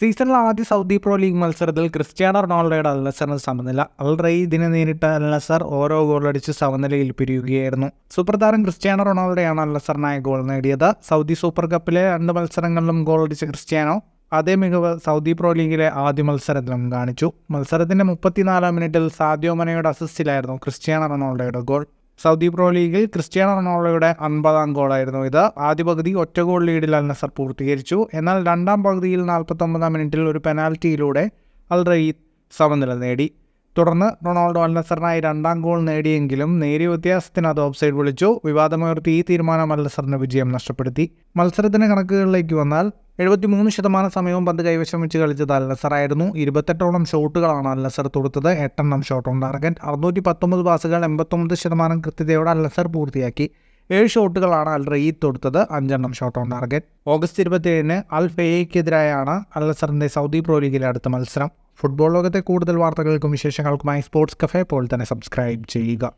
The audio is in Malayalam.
സീസണിലെ ആദ്യ സൗദി പ്രോ ലീഗ് മത്സരത്തിൽ ക്രിസ്ത്യാനോ റൊണാൾഡോയുടെ അൽനസറിന് സമനില അൽറൈ ഇതിനെ നേരിട്ട അൽനസർ ഓരോ ഗോളടിച്ച് സമനിലയിൽ പിരിയുകയായിരുന്നു സൂപ്രധാരം ക്രിസ്ത്യാനോ റൊണാൾഡോയാണ് അൽനസറിനായ ഗോൾ നേടിയത് സൗദി സൂപ്പർ കപ്പിലെ രണ്ട് മത്സരങ്ങളിലും ഗോളടിച്ച ക്രിസ്ത്യാനോ അതേ മികവ് സൗദി പ്രോ ലീഗിലെ ആദ്യ മത്സരത്തിലും കാണിച്ചു മത്സരത്തിന്റെ മുപ്പത്തിനാലാം മിനിറ്റിൽ സാദ്യോമനയുടെ അസിസ്റ്റിലായിരുന്നു ക്രിസ്ത്യാനോ റൊണാൾഡോയുടെ ഗോൾ സൗദി പ്രോ ലീഗിൽ ക്രിസ്ത്യാനോ റൊണാൾഡോയുടെ അൻപതാം ഗോളായിരുന്നു ഇത് ആദ്യ പകുതി ഒറ്റ ഗോൾ ലീഡിൽ അൽ നസർ പൂർത്തീകരിച്ചു എന്നാൽ രണ്ടാം പകുതിയിൽ നാൽപ്പത്തൊമ്പതാം മിനിറ്റിൽ ഒരു പെനാൽറ്റിയിലൂടെ അൽ റയീദ് സമനില നേടി തുടർന്ന് റൊണാൾഡോ അൽനസറിനായി രണ്ടാം ഗോൾ നേടിയെങ്കിലും നേരിയ വ്യത്യാസത്തിന് അത് ഓഫ്സൈഡ് വിളിച്ചു വിവാദമുയർത്തി ഈ തീരുമാനം അൽനസറിന് വിജയം നഷ്ടപ്പെടുത്തി മത്സരത്തിൻ്റെ കണക്കുകളിലേക്ക് വന്നാൽ എഴുപത്തിമൂന്ന് ശതമാനം സമയവും പന്ത് കൈവശം വെച്ച് കളിച്ചത് അൽനസറായിരുന്നു ഇരുപത്തെട്ടോളം ഷോട്ടുകളാണ് അൽനസർ തൊടുത്തത് എട്ടെണ്ണം ഷോട്ട് ഓൺ ടാർഗറ്റ് അറുന്നൂറ്റി പത്തൊമ്പത് പാസുകൾ എൺപത്തൊമ്പത് ശതമാനം കൃത്യതയോടെ അൽനസർ പൂർത്തിയാക്കി ഏഴ് ഷോട്ടുകളാണ് അൽ റയീദ് തൊടുത്തത് അഞ്ചെണ്ണം ഷോട്ട് ഓൺ ടാർഗറ്റ് ഓഗസ്റ്റ് ഏഴിന് അൽ ഫെയ്ക്കെതിരായാണ് അൽനസറിൻ്റെ സൗദി പ്രോ ലീഗിലെ അടുത്ത മത്സരം ഫുട്ബോൾ ലോകത്തെ കൂടുതൽ വാർത്തകൾക്കും വിശേഷങ്ങൾക്കുമായി സ്പോർട്സ് കഫേ പോൾ തന്നെ സബ്സ്ക്രൈബ് ചെയ്യുക